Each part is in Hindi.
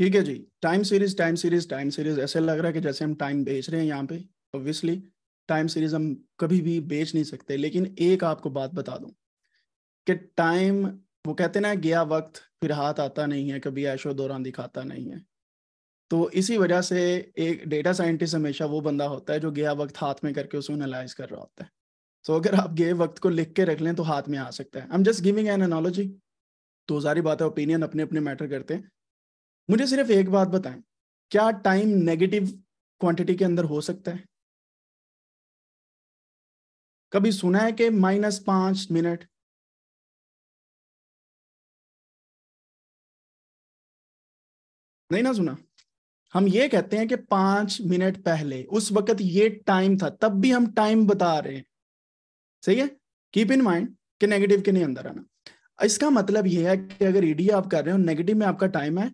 ठीक है जी time series time series time series ऐसे लग रहा है कि जैसे हम टाइम बेच रहे हैं यहाँ पे ऑब्वियसली टाइम सीरीज हम कभी भी बेच नहीं सकते लेकिन एक आपको बात बता दूं कि टाइम वो कहते ना गया वक्त फिर हाथ आता नहीं है कभी ऐशो दौरान दिखाता नहीं है तो इसी वजह से एक डेटा साइंटिस्ट हमेशा वो बंदा होता है जो गया वक्त हाथ में करके उसे एनालाइज कर रहा होता है सो so, अगर आप गए वक्त को लिख के रख लें तो हाथ में आ सकता है I am just giving an analogy तो सारी बातें ओपिनियन अपने अपने मैटर करते हैं मुझे सिर्फ एक बात बताएं क्या टाइम नेगेटिव क्वांटिटी के अंदर हो सकता है कभी सुना है कि माइनस पांच मिनट नहीं ना सुना हम ये कहते हैं कि पांच मिनट पहले उस वक्त ये टाइम था तब भी हम टाइम बता रहे हैं सही है कीप इन माइंड कि नेगेटिव के नहीं अंदर आना इसका मतलब यह है कि अगर ईडी आप कर रहे हो नेगेटिव में आपका टाइम है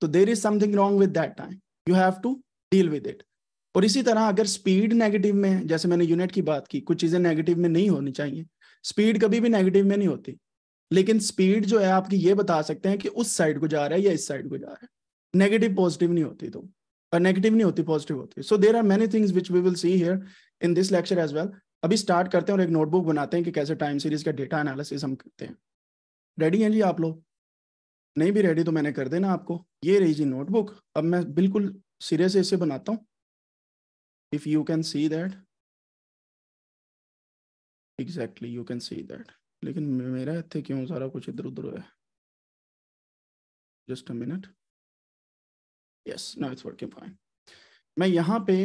तो there is something wrong with that time you have to deal with it और इसी तरह अगर स्पीड नेगेटिव में है जैसे मैंने यूनिट की बात की कुछ चीजें नेगेटिव में नहीं होनी चाहिए स्पीड कभी भी नेगेटिव में नहीं होती लेकिन स्पीड जो है आपकी ये बता सकते हैं कि उस साइड को जा रहा है या इस साइड को जा रहा है नेगेटिव पॉजिटिव नहीं होती तो और नेगेटिव नहीं होती पॉजिटिव होती so there are many things which we will see here in this lecture as well अभी स्टार्ट करते हैं और एक नोटबुक बनाते हैं कि कैसे टाइम सीरीज का डेटा एनालिसिस हम करते हैं रेडी हैं जी आप लोग नहीं भी रेडी तो मैंने कर देना आपको ये रही जी नोटबुक अब मैं बिल्कुल सीरियस ऐसे बनाता हूँ if you can see that exactly you can see that लेकिन मेरा इतने क्यों सारा कुछ इधर उधर है just a minute yes now it's working fine मैं यहाँ पे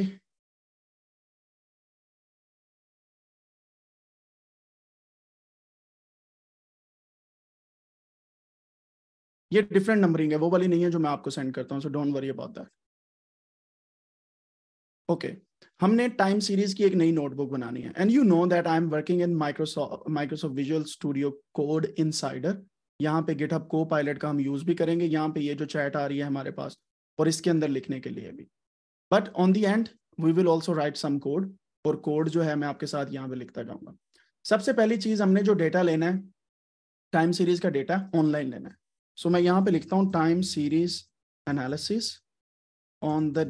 ये डिफरेंट नंबरिंग है वो वाली नहीं है जो मैं आपको सेंड करता हूँ so don't worry about that okay हमने टाइम सीरीज की एक नई नोटबुक बनानी है and you know that I am working in Microsoft Microsoft Visual Studio code inside यहाँ पे गिटअप को पायलट का हम यूज भी करेंगे यहाँ पे ये जो चैट आ रही है हमारे पास और इसके अंदर लिखने के लिए भी but on the end we will also write some code और कोड जो है मैं आपके साथ यहाँ पे लिखता जाऊंगा सबसे पहली चीज हमने जो डेटा लेना है टाइम सीरीज का डेटा ऑनलाइन लेना है सो मैं यहां पे लिखता हूं time series analysis on the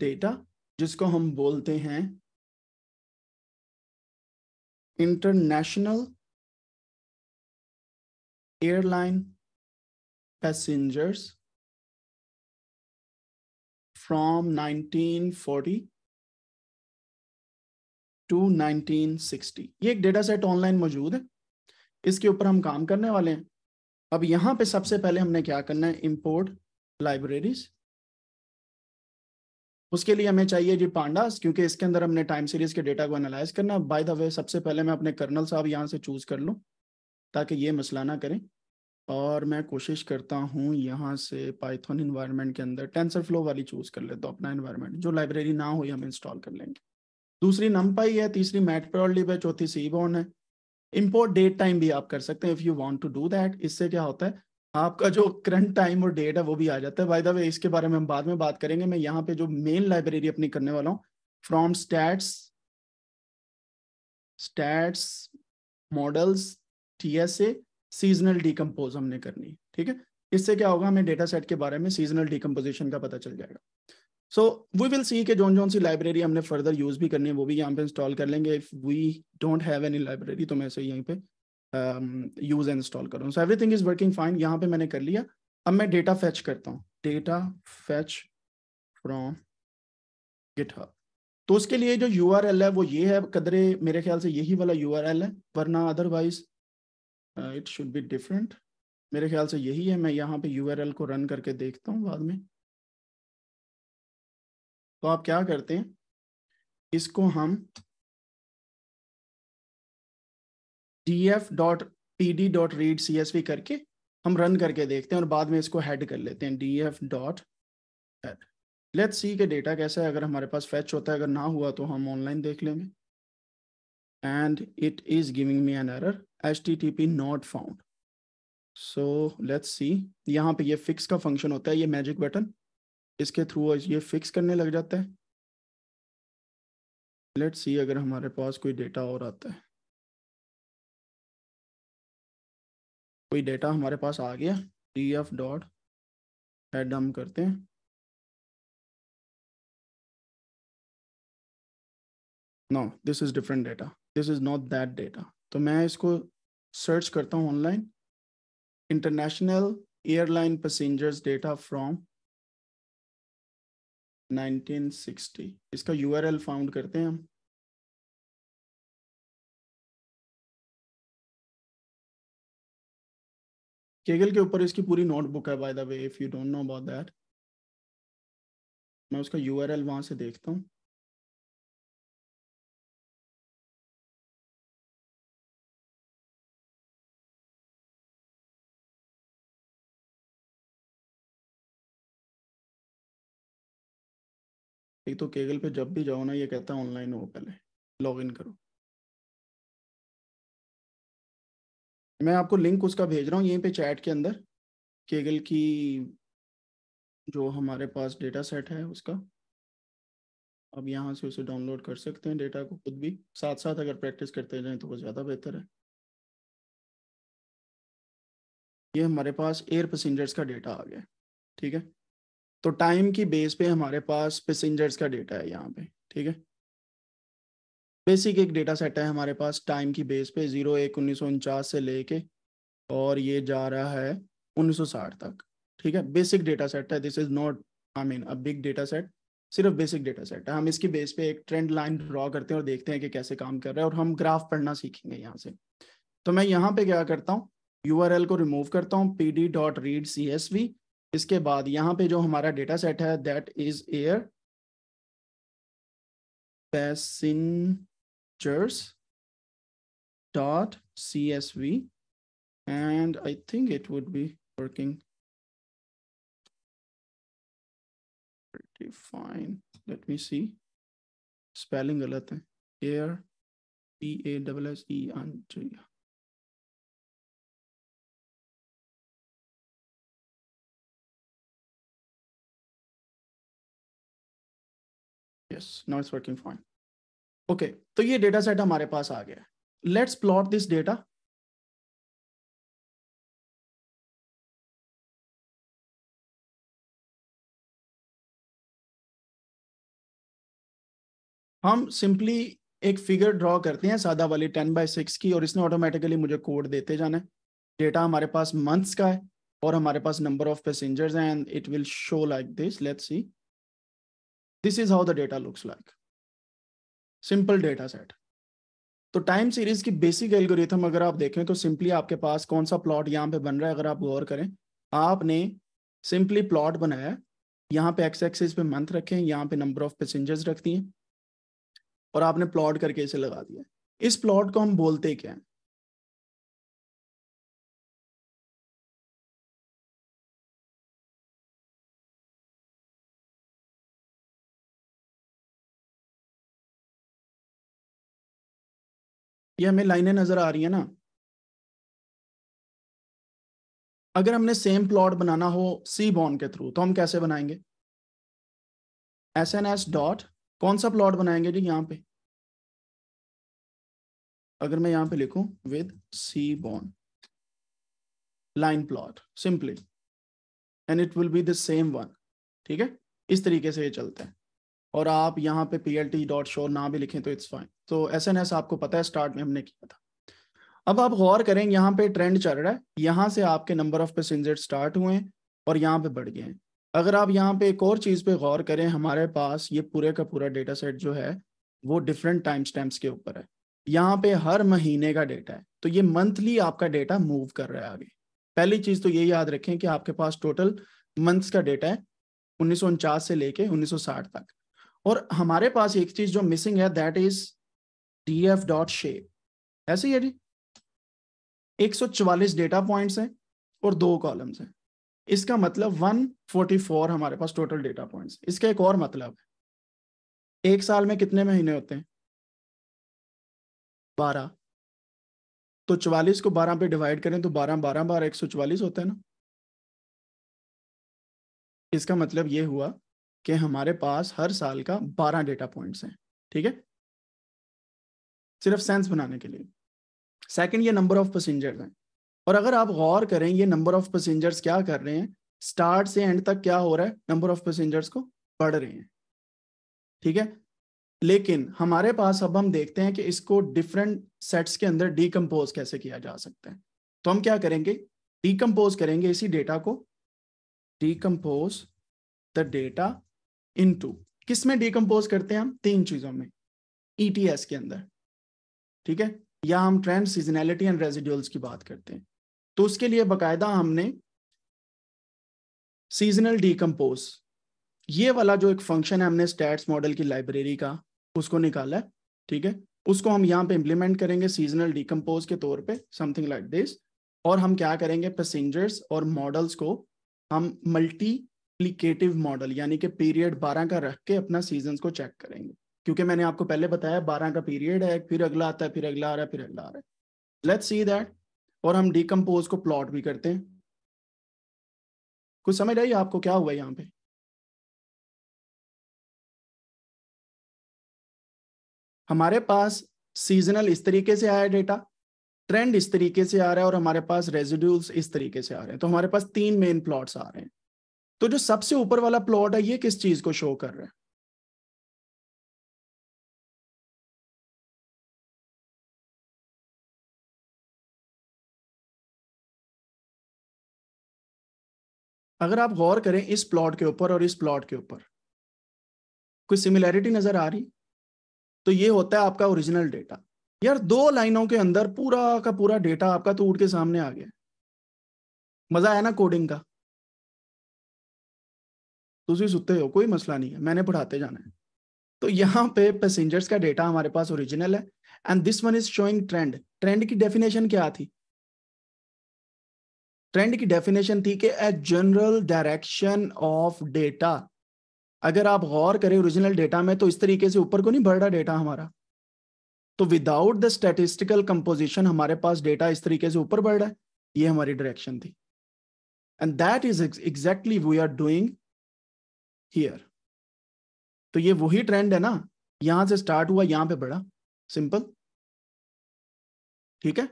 data जिसको हम बोलते हैं international airline passengers from 1940 nineteen 1960 ये एक डेटा सेट ऑनलाइन मौजूद है इसके ऊपर हम काम करने वाले हैं अब यहाँ पे सबसे पहले हमने क्या करना है इंपोर्ट लाइब्रेरीज उसके लिए हमें चाहिए जी पांडास क्योंकि इसके अंदर हमने टाइम सीरीज के डेटा को एनालाइज करना बाय द वे सबसे पहले मैं अपने कर्नल साहब यहाँ से चूज कर लूँ ताकि ये मसला ना करें और मैं कोशिश करता हूँ यहाँ से पाइथन इन्वायरमेंट के अंदर टेंसर फ्लो वाली चूज कर लेता हूँ अपना इन्वायरमेंट जो लाइब्रेरी ना हुई हम इंस्टॉल कर लेंगे दूसरी नम है तीसरी मैट प्योरली है चौथी सीबॉन है इम्पोर्ट डेट टाइम भी आप कर सकते हैं if you want to do that इससे क्या होता है आपका जो करंट टाइम और डेट है वो भी आ जाता है बाय द वे इसके बारे में हम बाद में बात करेंगे मैं यहाँ पे जो मेन लाइब्रेरी अपनी करने वाला हूँ from stats stats models T S A seasonal decompose हमने करनी ठीक है इससे क्या होगा हमें डेटा सेट के बारे में सीजनल डिकम्पोजिशन का पता चल जाएगा सो वी विल सी के जॉन जॉन सी लाइब्रेरी हमने फर्दर यूज भी करनी है वो भी यहाँ पे इंस्टॉल कर लेंगे if we don't have any library तो मैं इसे यहीं पे यूज एंड इंस्टॉल करूँ so everything is working fine यहाँ पे मैंने कर लिया अब मैं डेटा फैच करता हूँ डेटा फैच फ्रॉम गिटहब तो उसके लिए जो यू है वो ये है कदरे मेरे ख्याल से यही वाला यू है वरना otherwise it should be different मेरे ख्याल से यही है मैं यहाँ पे यू को रन करके देखता हूँ बाद में तो आप क्या करते हैं इसको हम D F dot P D dot read C S V करके हम रन करके देखते हैं और बाद में इसको हेड कर लेते हैं D F dot head see के डेटा कैसा है अगर हमारे पास फैच होता है अगर ना हुआ तो हम ऑनलाइन देख लेंगे and it is giving me an error H T T P not found so let's see यहाँ पे ये फिक्स का फंक्शन होता है ये मैजिक बटन इसके थ्रू ये फिक्स करने लग जाता है लेट सी अगर हमारे पास कोई डेटा और आता है कोई डेटा हमारे पास आ गया टी एफ डॉट एड हम करते हैं no this is different data this is not that data तो मैं इसको सर्च करता हूँ online international airline passengers data from 1960 इसका यूआरएल फाउंड करते हैं हम केगल के ऊपर इसकी पूरी नोटबुक है by the way if you don't know about that मैं उसका यूआरएल वहां से देखता हूँ एक तो केगल पे जब भी जाओ ना ये कहता है ऑनलाइन हो पहले लॉग इन करो मैं आपको लिंक उसका भेज रहा हूँ यहीं पे चैट के अंदर केगल की जो हमारे पास डेटा सेट है उसका अब यहाँ से उसे डाउनलोड कर सकते हैं डेटा को खुद भी साथ साथ अगर प्रैक्टिस करते जाएं तो वो ज़्यादा बेहतर है ये हमारे पास एयर पैसेंजर्स का डेटा आ गया ठीक है तो टाइम की बेस पे हमारे पास पैसेंजर्स का डेटा है यहाँ पे ठीक है बेसिक एक डेटा सेट है हमारे पास टाइम की बेस पे जीरो एक उन्नीस से लेके और ये जा रहा है 1960 तक ठीक है बेसिक डेटा सेट है this is not I mean a big data set सिर्फ बेसिक डेटा सेट है हम इसकी बेस पे एक ट्रेंड लाइन ड्रॉ करते हैं और देखते हैं कि कैसे काम कर रहा है और हम ग्राफ पढ़ना सीखेंगे यहाँ से तो मैं यहाँ पे क्या करता हूँ यू को रिमूव करता हूँ P D dot read C S V इसके बाद यहाँ पे जो हमारा डेटा सेट है that is air passengers dot C S V and I think it would be working see spelling गलत है air P A double S E N G yes now it's working fine okay तो ये डेटा सेट हमारे पास आ गया लेट्स प्लॉट दिस डेटा हम सिंपली एक फिगर ड्रॉ करते हैं सादा वाली टेन बाय सिक्स की और इसने ऑटोमेटिकली मुझे कोड देते जाना है डेटा हमारे पास मंथ्स का है और हमारे पास नंबर ऑफ पैसेंजर्स हैं and it will show like this let's see This is how the data looks like. Simple data set तो टाइम सीरीज की बेसिक एल्गोरिथम अगर आप देखें तो सिंपली आपके पास कौन सा प्लॉट यहाँ पे बन रहा है अगर आप गौर करें आपने सिंपली प्लॉट बनाया यहाँ पे एक्स एक्सिस पे मंथ रखे हैं यहाँ पे नंबर ऑफ पैसेंजर्स रख दिए और आपने प्लॉट करके इसे लगा दिया इस प्लॉट को हम बोलते क्या है ये हमें लाइनें नजर आ रही है ना अगर हमने सेम प्लॉट बनाना हो सी बॉन के थ्रू तो हम कैसे बनाएंगे एस एन एस डॉट कौन सा प्लॉट बनाएंगे जी यहां पे अगर मैं यहां पे लिखूं with seaborn line plot simply and it will be the same one ठीक है इस तरीके से ये चलता है और आप यहाँ पे पी एल टी डॉट शोर ना भी लिखें तो इट्स फाइन तो एस एन एस आपको पता है स्टार्ट में हमने किया था अब आप गौर करें यहाँ पे ट्रेंड चल रहा है यहाँ से आपके नंबर ऑफ पैसेंजर स्टार्ट हुए हैं और यहाँ पे बढ़ गए हैं अगर आप यहाँ पे एक और चीज़ पे गौर करें हमारे पास ये पूरे का पूरा डेटा सेट जो है वो डिफरेंट टाइम स्टैम्प्स के ऊपर है यहाँ पे हर महीने का डेटा है तो ये मंथली आपका डेटा मूव कर रहा है आगे पहली चीज़ तो ये याद रखें कि आपके पास टोटल मंथ्स का डेटा है उन्नीस से लेके उन्नीस तक और हमारे पास एक चीज जो मिसिंग है that is D F dot shape ऐसे ही है जी 144 डेटा पॉइंट्स हैं और दो कॉलम्स हैं इसका मतलब 144 हमारे पास टोटल डेटा पॉइंट्स इसका एक और मतलब है एक साल में कितने महीने होते हैं 12 तो 44 को 12 पे डिवाइड करें तो 12 12 बारह 144 होता है ना इसका मतलब ये हुआ कि हमारे पास हर साल का बारह डेटा पॉइंट्स हैं ठीक है सिर्फ सेंस बनाने के लिए सेकंड ये नंबर ऑफ पैसेंजर्स हैं और अगर आप गौर करें ये नंबर ऑफ पैसेंजर्स क्या कर रहे हैं स्टार्ट से एंड तक क्या हो रहा है नंबर ऑफ पैसेंजर्स को बढ़ रहे हैं ठीक है लेकिन हमारे पास अब हम देखते हैं कि इसको डिफरेंट सेट्स के अंदर डिकम्पोज कैसे किया जा सकता है तो हम क्या करेंगे डीकम्पोज करेंगे इसी डेटा को डीकम्पोज द डेटा इनटू किस में डिकम्पोज करते हैं हम तीन चीजों में ईटीएस e के अंदर ठीक है या हम ट्रेंड सीजनैलिटी एंड रेजिड्यूल्स की बात करते हैं तो उसके लिए बकायदा हमने सीजनल डिकम्पोज ये वाला जो एक फंक्शन है हमने स्टैट्स मॉडल की लाइब्रेरी का उसको निकाला है ठीक है उसको हम यहाँ पे इम्प्लीमेंट करेंगे सीजनल डिकम्पोज के तौर पे समथिंग लाइक दिस और हम क्या करेंगे पैसेंजर्स और मॉडल्स को हम मल्टी एप्लीकेटिव मॉडल यानी कि पीरियड बारह का रख के अपना सीजन को चेक करेंगे क्योंकि मैंने आपको पहले बताया बारह का पीरियड है फिर अगला आता है फिर अगला आ रहा है फिर अगला आ रहा है लेट्स सी दैट और हम डीकम्पोज को प्लॉट भी करते हैं कुछ समझ आई आपको क्या हुआ यहाँ पे हमारे पास सीजनल इस तरीके से आया डेटा ट्रेंड इस तरीके से आ रहा है और हमारे पास रेजिड्यूल्स इस तरीके से आ रहे हैं तो हमारे पास तीन मेन प्लॉट्स आ रहे हैं तो जो सबसे ऊपर वाला प्लॉट है ये किस चीज को शो कर रहा है अगर आप गौर करें इस प्लॉट के ऊपर और इस प्लॉट के ऊपर कोई सिमिलैरिटी नजर आ रही तो ये होता है आपका ओरिजिनल डेटा यार दो लाइनों के अंदर पूरा का पूरा डेटा आपका तो उड़ के सामने आ गया मजा आया ना कोडिंग का तुझे सुते हो कोई मसला नहीं है मैंने पढ़ाते जाना है तो यहाँ पे पैसेंजर्स का डेटा हमारे पास ओरिजिनल है and this one is showing trend trend की डेफिनेशन क्या थी ट्रेंड की डेफिनेशन थी कि a general direction of data अगर आप गौर करें ओरिजिनल डेटा में तो इस तरीके से ऊपर को नहीं बढ़ रहा डेटा हमारा तो विदाउट द स्टेटिस्टिकल कंपोजिशन हमारे पास डेटा इस तरीके से ऊपर बढ़ रहा है ये हमारी डायरेक्शन थी and that is exactly we are doing here तो ये वही ट्रेंड है ना यहां से स्टार्ट हुआ यहां पे बढ़ा सिंपल ठीक है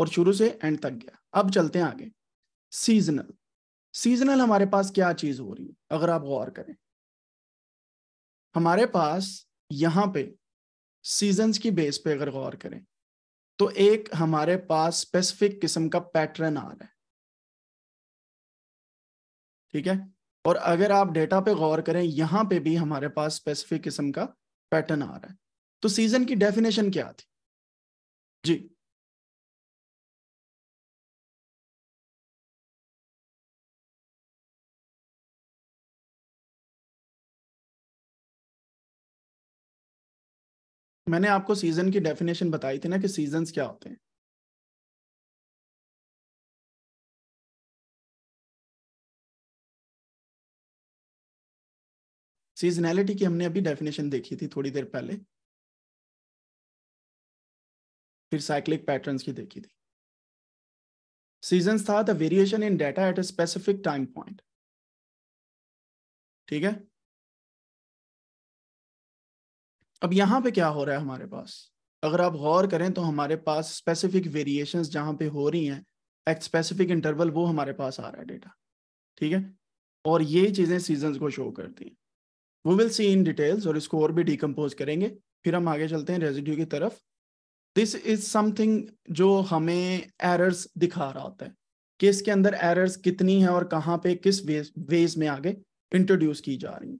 और शुरू से एंड तक गया अब चलते हैं आगे सीजनल सीजनल हमारे पास क्या चीज हो रही है अगर आप गौर करें हमारे पास यहां पे सीजन्स की बेस पे अगर गौर करें तो एक हमारे पास स्पेसिफिक किस्म का पैटर्न आ रहा है ठीक है और अगर आप डेटा पे गौर करें यहाँ पे भी हमारे पास स्पेसिफिक किस्म का पैटर्न आ रहा है तो सीजन की डेफिनेशन क्या थी जी मैंने आपको सीजन की डेफिनेशन बताई थी ना कि सीजन क्या होते हैं सीजनैलिटी की हमने अभी डेफिनेशन देखी थी थोड़ी देर पहले फिर साइक्लिक पैटर्न्स की देखी थी सीजन था the variation in data at a specific time point ठीक है अब यहां पे क्या हो रहा है हमारे पास अगर आप गौर करें तो हमारे पास स्पेसिफिक वेरिएशन जहां पे हो रही हैं एट स्पेसिफिक इंटरवल वो हमारे पास आ रहा है डेटा ठीक है और ये चीजें सीजन को शो करती हैं वो विल सी इन डिटेल्स और इसको और भी डिकम्पोज करेंगे फिर हम आगे चलते हैं रेजिड्यू की तरफ दिस इज समथिंग जो हमें एरर्स दिखा रहा होता है कि इसके अंदर एरर्स कितनी है और कहाँ पे किस वेज वेज में आगे इंट्रोड्यूस की जा रही है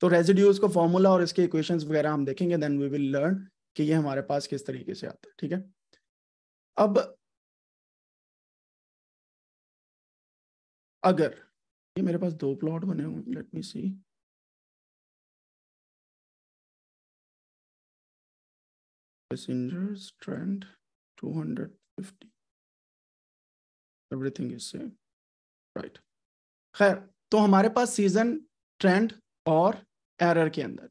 तो रेजिड्यूज का फॉर्मूला और इसके इक्वेशन वगैरह हम देखेंगे देन वी विल लर्न कि ये हमारे पास किस तरीके से आता है ठीक है अब अगर ये मेरे पास दो प्लॉट बने हुए let me see passengers trend 250 Everything is same. Right. खैर तो हमारे पास सीजन ट्रेंड और एरर के अंदर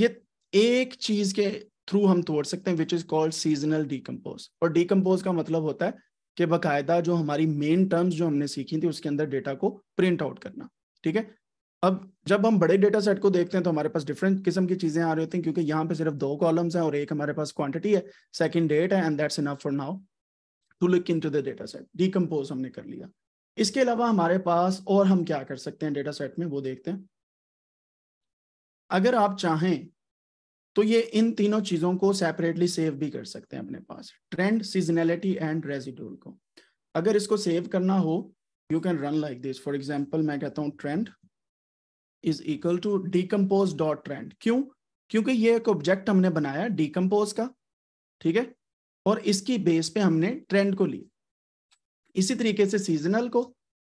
ये एक चीज के थ्रू हम तोड़ सकते हैं which is called seasonal decompose और डीकम्पोज का मतलब होता है कि बाकायदा जो हमारी मेन टर्म्स जो हमने सीखी थी उसके अंदर डेटा को प्रिंट आउट करना ठीक है अब जब हम बड़े डेटा सेट को देखते हैं तो हमारे पास डिफरेंट किस्म की चीजें आ रही होती हैं क्योंकि यहाँ पे सिर्फ दो कॉलम्स हैं और एक हमारे पास क्वांटिटी है सेकंड डेट है and that's enough for now to look into the data set decompose हमने कर लिया इसके अलावा हमारे पास और हम क्या कर सकते हैं डेटा सेट में वो देखते हैं अगर आप चाहें तो ये इन तीनों चीजों को सेपरेटली सेव भी कर सकते हैं अपने पास ट्रेंड सीजनैलिटी एंड रेजिडोल को अगर इसको सेव करना हो you can run like this for example मैं कहता हूँ trend is equal to decompose dot trend क्यों क्योंकि ये एक ऑब्जेक्ट हमने बनाया डीकम्पोज का ठीक है और इसकी बेस पे हमने ट्रेंड को लिया इसी तरीके से सीजनल को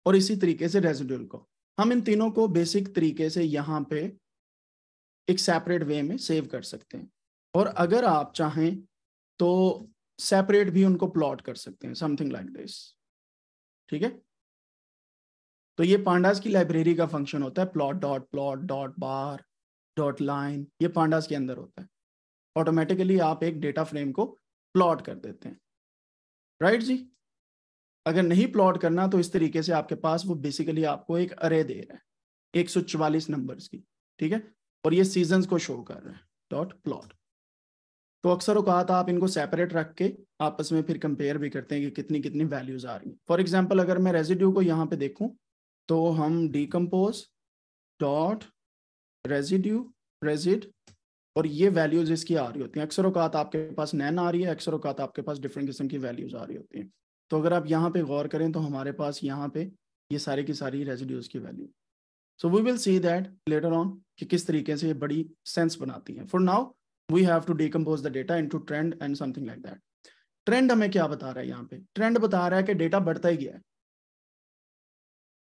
और इसी तरीके से रेजिडुअल को हम इन तीनों को बेसिक तरीके से यहाँ पे एक सेपरेट वे में सेव कर सकते हैं और अगर आप चाहें तो सेपरेट भी उनको प्लॉट कर सकते हैं समथिंग लाइक दिस ठीक है तो ये पांडास की लाइब्रेरी का फंक्शन होता है plot dot plot dot bar dot line ये पांडास के अंदर होता है ऑटोमेटिकली आप एक डेटा फ्रेम को प्लॉट कर देते हैं राइट जी अगर नहीं प्लॉट करना तो इस तरीके से आपके पास वो बेसिकली आपको एक अरे दे रहा है एक नंबर्स की ठीक है और ये सीजन को शो कर रहे हैं डॉट प्लॉट तो अक्सर अवकात आप इनको सेपरेट रख के आपस में फिर कंपेयर भी करते हैं कि कितनी कितनी वैल्यूज आ रही हैं फॉर एग्जाम्पल अगर मैं रेजिड्यू को यहाँ पे देखूँ तो हम डीकम्पोज डॉट रेजिड्यू रेजिड और ये वैल्यूज इसकी आ रही होती हैं अक्सर अवकात आपके पास नैन आ रही है अक्सर अवकात आपके पास डिफरेंट किस्म की वैल्यूज आ रही होती हैं तो अगर आप यहाँ पे गौर करें तो हमारे पास यहाँ पे ये सारे की सारी रेजिड्यूज की value so we will see that later on कि किस तरीके से ये बड़ी सेंस बनाती है for now we have to decompose the data into trend and something like that trend हमें क्या बता रहा है यहाँ पे ट्रेंड बता रहा है कि डेटा बढ़ता ही गया है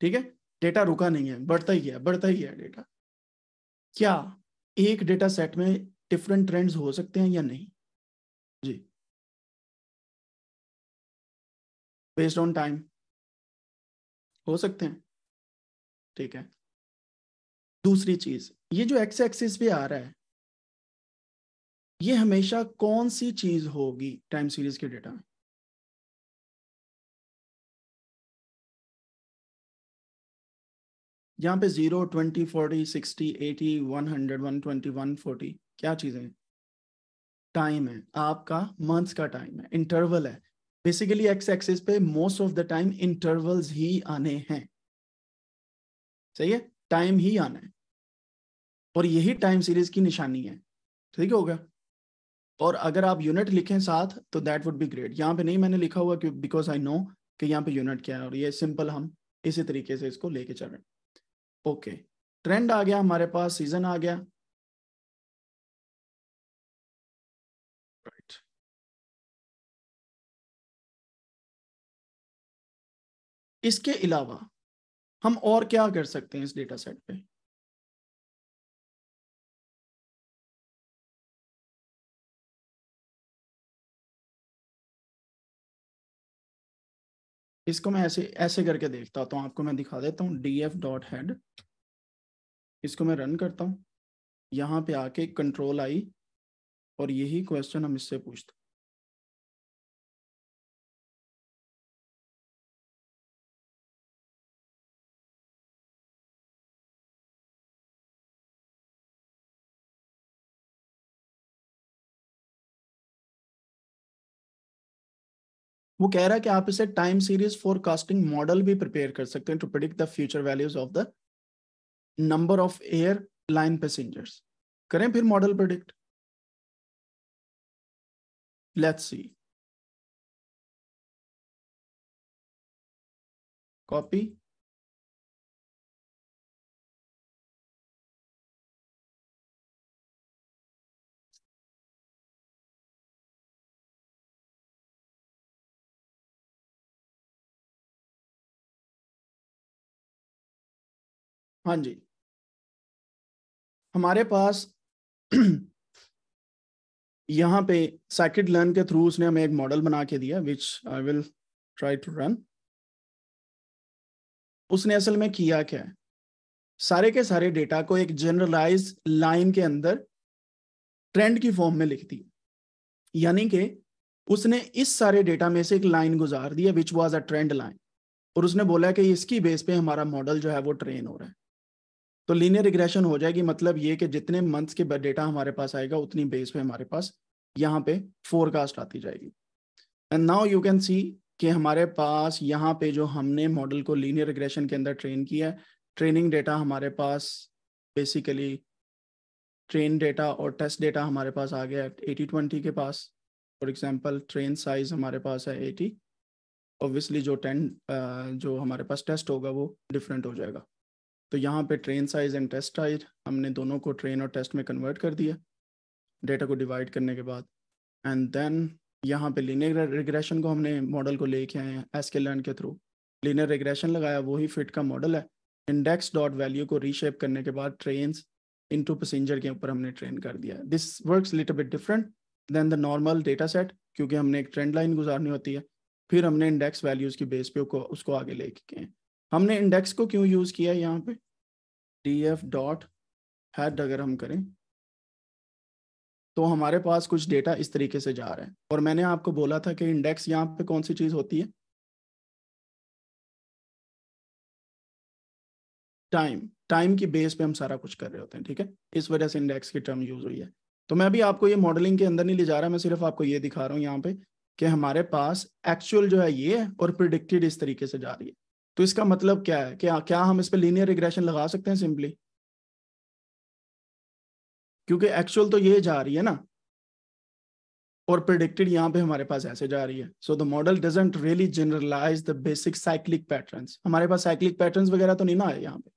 ठीक है डेटा रुका नहीं है बढ़ता ही गया बढ़ता ही गया डेटा क्या एक डेटा सेट में डिफरेंट ट्रेंड्स हो सकते हैं या नहीं जी बेस्ड ऑन टाइम हो सकते हैं ठीक है दूसरी चीज ये जो एक्स एक्सिस पे आ रहा है ये हमेशा कौन सी चीज होगी टाइम सीरीज के डेटा में यहाँ पे zero twenty forty sixty eighty one hundred one twenty one forty क्या चीज़ें हैं टाइम है आपका मंथ्स का टाइम है इंटरवल है बेसिकली एक्स एक्सिस पे most of the time intervals ही आने हैं सही है टाइम ही आना है और यही टाइम सीरीज की निशानी है ठीक हो गया और अगर आप यूनिट लिखें साथ तो दैट वुड बी ग्रेट यहाँ पे नहीं मैंने लिखा हुआ बिकॉज आई नो कि यहाँ पे यूनिट क्या है और ये सिंपल हम इसी तरीके से इसको लेके चल रहे हैं ओके ट्रेंड आ गया हमारे पास सीजन आ गया इसके अलावा हम और क्या कर सकते हैं इस डेटा सेट पे इसको मैं ऐसे ऐसे करके देखता तो आपको मैं दिखा देता हूँ डी एफ डॉट हेड इसको मैं रन करता हूँ यहाँ पे आके कंट्रोल आई और यही क्वेश्चन हम इससे पूछते वो कह रहा है कि आप इसे टाइम सीरीज फोरकास्टिंग मॉडल भी प्रिपेयर कर सकते हैं to predict the future values of the number of airline passengers करें फिर model predict let's see copy हाँ जी हमारे पास यहाँ पे सैकेट लर्न के थ्रू उसने हमें एक मॉडल बना के दिया which I will try to run उसने असल में किया क्या है सारे के सारे डेटा को एक जनरलाइज लाइन के अंदर ट्रेंड की फॉर्म में लिख दी यानी कि उसने इस सारे डेटा में से एक लाइन गुजार दिया which was a trend line और उसने बोला कि इसकी बेस पे हमारा मॉडल जो है वो ट्रेन हो रहा है तो लीनियर रिग्रेशन हो जाएगी मतलब ये कि जितने मंथ्स के डेटा हमारे पास आएगा उतनी बेस पे हमारे पास यहाँ पे फोरकास्ट आती जाएगी and now you can see कि हमारे पास यहाँ पे जो हमने मॉडल को लीनियर रिग्रेशन के अंदर ट्रेन किया है ट्रेनिंग डेटा हमारे पास बेसिकली ट्रेन डेटा और टेस्ट डेटा हमारे पास आ गया है एटी ट्वेंटी के पास फॉर एग्जाम्पल ट्रेन साइज हमारे पास है एटी ऑब्वियसली जो टेन जो हमारे पास टेस्ट होगा वो डिफरेंट हो जाएगा तो यहाँ पे train size and test size हमने दोनों को ट्रेन और टेस्ट में कन्वर्ट कर दिया डेटा को डिवाइड करने के बाद एंड देन यहाँ पे लीनियर रिग्रेशन को हमने मॉडल को लेके आए हैं एस के लर्न के थ्रू लीनियर रिग्रेशन लगाया वही फिट का मॉडल है इंडेक्स डॉट वैल्यू को रीशेप करने के बाद ट्रेन टू पैसेंजर के ऊपर हमने ट्रेन कर दिया this work little bit different than the normal data set क्योंकि हमने एक ट्रेंड लाइन गुजारनी होती है फिर हमने इंडेक्स वैल्यूज़ की बेस पे उसको आगे लेके गए हमने इंडेक्स को क्यों यूज किया यहाँ पे डी एफ डॉट हैड अगर हम करें तो हमारे पास कुछ डेटा इस तरीके से जा रहा है और मैंने आपको बोला था कि इंडेक्स यहाँ पे कौन सी चीज होती है टाइम टाइम की बेस पे हम सारा कुछ कर रहे होते हैं ठीक है इस वजह से इंडेक्स की टर्म यूज हुई है तो मैं भी आपको ये मॉडलिंग के अंदर नहीं ले जा रहा मैं सिर्फ आपको ये दिखा रहा हूँ यहाँ पे कि हमारे पास एक्चुअल जो है ये और प्रिडिक्टेड इस तरीके से जा रही है तो इसका मतलब क्या है क्या क्या हम इस पर लीनियर रिग्रेशन लगा सकते हैं सिंपली क्योंकि एक्चुअल तो ये जा रही है ना और प्रिडिक्टेड यहाँ पे हमारे पास ऐसे जा रही है so the model doesn't really generalize the basic cyclic patterns हमारे पास साइक्लिक पैटर्न्स वगैरह तो नहीं ना आए यहाँ पे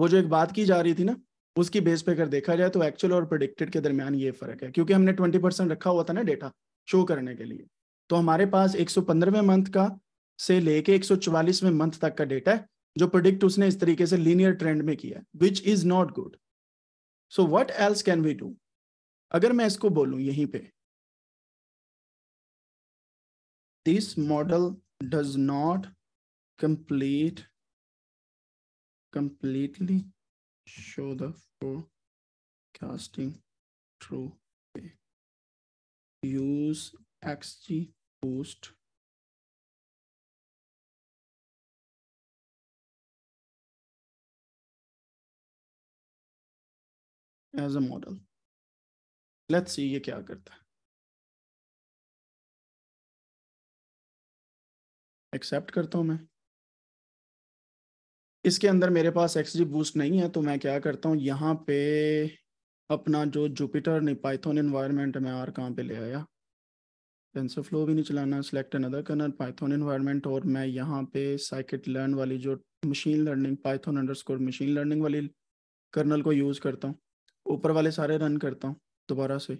वो जो एक बात की जा रही थी ना उसकी बेस पे अगर देखा जाए तो एक्चुअल और प्रिडिक्टेड के दरमियान ये फर्क है क्योंकि हमने ट्वेंटी रखा हुआ था ना डेटा शो करने के लिए तो हमारे पास एक मंथ का से लेके 144 में मंथ तक का डेटा है जो प्रोडिक्ट उसने इस तरीके से लीनियर ट्रेंड में किया which is not good so what else can we do अगर मैं इसको बोलूं यहीं पे this model does not complete completely show the casting true use use xg boost as a model let's see ये क्या करता है एक्सेप्ट करता हूं मैं इसके अंदर मेरे पास एक्स बूस्ट नहीं है तो मैं क्या करता हूँ यहाँ पे अपना जो जुपिटर ने पाइथन एनवायरनमेंट मैं आर कहाँ पे ले आया टेंसर फ्लो भी नहीं चलाना select another kernel python environment और मैं यहाँ पे साइकिट लर्न वाली जो machine learning python underscore machine learning वाली कर्नल को यूज़ करता हूँ ऊपर वाले सारे रन करता हूँ दोबारा से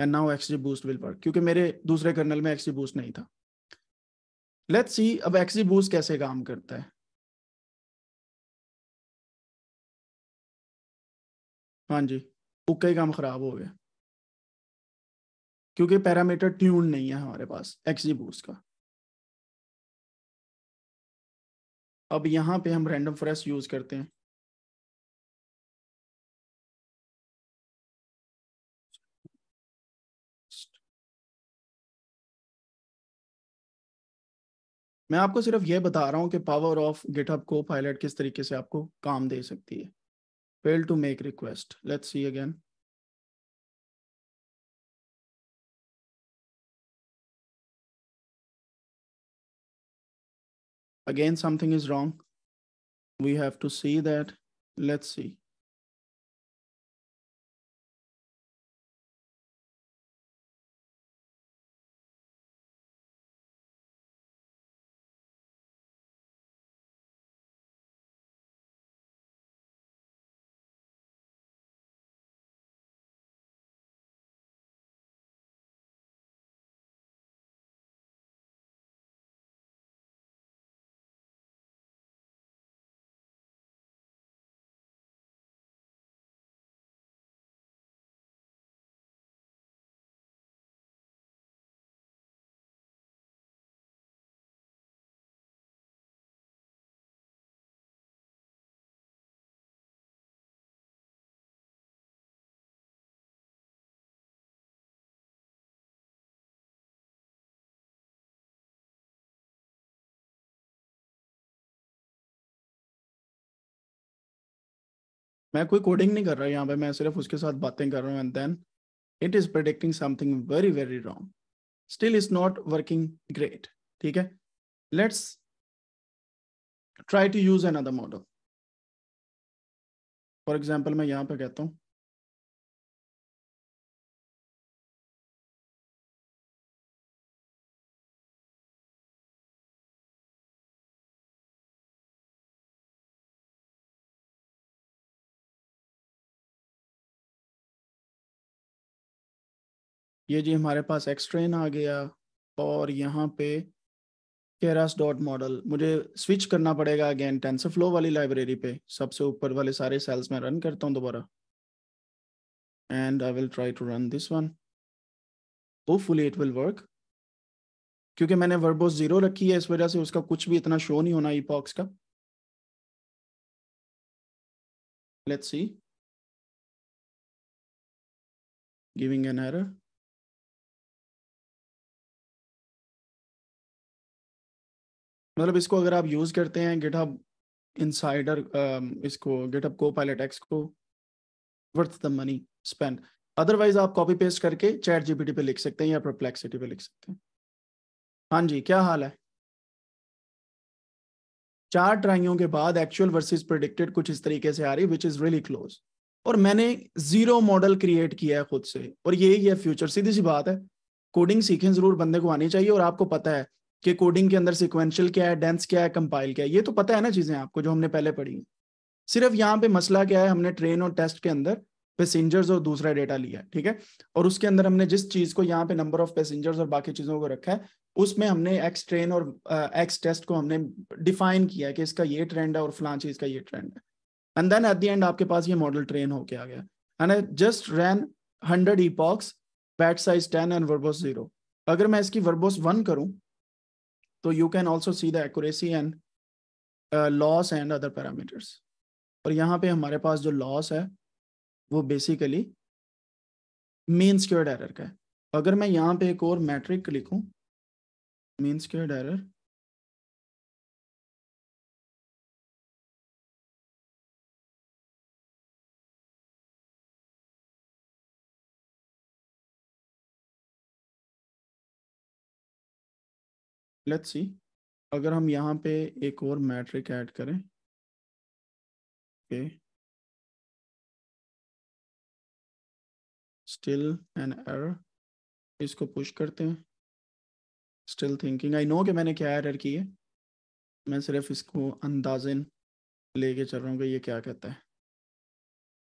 and now XG boost will work क्योंकि मेरे दूसरे कर्नल में एक्सजी बूस्ट नहीं था लेट्स सी अब एक्सजी बूस्ट कैसे काम करता है हाँ जी उक्का ही काम खराब हो गया क्योंकि पैरामीटर ट्यून नहीं है हमारे पास एक्सजी बूस्ट का अब यहाँ पे हम रैंडम फ्रेश यूज करते हैं मैं आपको सिर्फ ये बता रहा हूँ कि power of GitHub Copilot किस तरीके से आपको काम दे सकती है fail to make request let's see again again something is wrong we have to see that let's see मैं कोई कोडिंग नहीं कर रहा यहाँ पे मैं सिर्फ उसके साथ बातें कर रहा हूँ and then it is predicting something very very wrong still is not working great ठीक है let's try to use another model for example मैं यहाँ पे कहता हूँ ये जी हमारे पास एक्सट्रेन आ गया और यहाँ पे केरास डॉट मॉडल मुझे स्विच करना पड़ेगा अगेन टेंसर फ्लो वाली लाइब्रेरी पे सबसे ऊपर वाले सारे सेल्स में रन करता हूँ दोबारा and I will try to run this one hopefully it will work क्योंकि मैंने वर्बोस जीरो रखी है इस वजह से उसका कुछ भी इतना शो नहीं होना ई पॉक्स का let's see giving an error मतलब इसको अगर आप यूज करते हैं गिटहब इनसाइडर um, इसको गिटहब को पायलट एक्स को worth the money spend otherwise आप कॉपी पेस्ट करके चैट जीपीटी पे लिख सकते हैं या परप्लेक्सिटी पे लिख सकते हैं हाँ जी क्या हाल है चार ट्राइयों के बाद एक्चुअल वर्सेस प्रिडिक्टेड कुछ इस तरीके से आ रही विच इज रियली क्लोज और मैंने जीरो मॉडल क्रिएट किया है खुद से और यही है फ्यूचर सीधी सी बात है कोडिंग सीखें जरूर बंदे को आनी चाहिए और आपको पता है कि कोडिंग के अंदर सिक्वेंशियल क्या है डेंस क्या है कंपाइल क्या है ये तो पता है ना चीजें आपको जो हमने पहले पढ़ी सिर्फ यहाँ पे मसला क्या है हमने ट्रेन और टेस्ट के अंदर पैसेंजर्स और दूसरा डेटा लिया ठीक है और उसके अंदर हमने जिस चीज को यहाँ पे नंबर ऑफ पैसेंजर्स और बाकी चीजों को रखा है उसमें हमने एक्स ट्रेन और एक्स टेस्ट को हमने डिफाइन किया कि इसका ये ट्रेंड है और फलां चीज का ये ट्रेंड है and then at the end आपके पास ये मॉडल ट्रेन होके आ गया है just ran hundred epochs batch size ten and verbose zero अगर मैं इसकी वर्बोस वन करूं तो you can also see the accuracy and loss and other parameters और यहाँ पे हमारे पास जो लॉस है वो बेसिकली मीन स्क्योर्ड एरर का है अगर मैं यहाँ पे एक और मैट्रिक लिखूँ mean squared error let's see अगर हम यहाँ पे एक और मैट्रिक ऐड करें ओके स्टिल एन एरर इसको पुश करते हैं स्टिल थिंकिंग आई नो कि मैंने क्या एरर की है मैं सिर्फ इसको अंदाजन लेके चल रहा हूँ कि ये क्या कहता है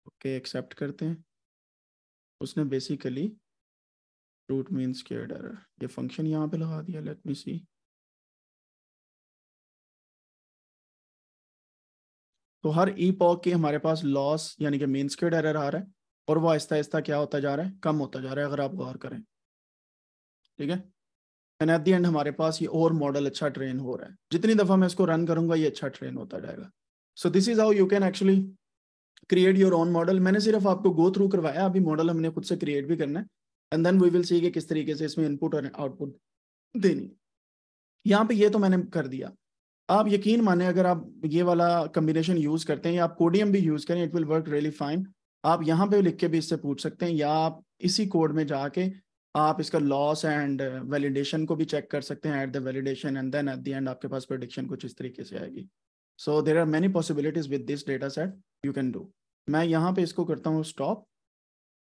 ओके okay, एक्सेप्ट करते हैं उसने basically root mean square error ये फंक्शन यहाँ पे लगा दिया लेट मी सी तो हर ई पॉक के हमारे पास लॉस यानी कि मेन स्क्वेड एरर आ रहा है और वो आहिस्ता आहिस्ता क्या होता जा रहा है कम होता जा रहा है अगर आप गौर करें ठीक है एंड एट दी एंड हमारे पास ये और मॉडल अच्छा ट्रेन हो रहा है जितनी दफ़ा मैं इसको रन करूंगा ये अच्छा ट्रेन होता जाएगा so this is how you can actually create your own model मैंने सिर्फ आपको गो थ्रू करवाया अभी मॉडल हमने खुद से क्रिएट भी करना है and then we will see कि किस तरीके से इसमें इनपुट और आउटपुट देनी यहाँ पे ये तो मैंने कर दिया आप यकीन माने अगर आप ये वाला कम्बिनेशन यूज करते हैं या आप कोडियम भी यूज करें it will work really fine आप यहाँ पे लिख के भी इससे पूछ सकते हैं या आप इसी कोड में जाके आप इसका लॉस एंड वैलिडेशन को भी चेक कर सकते हैं at the validation and then at the end आपके पास प्रोडिक्शन कुछ इस तरीके से आएगी so there are many possibilities with this data set you can do मैं यहाँ पे इसको करता हूँ स्टॉप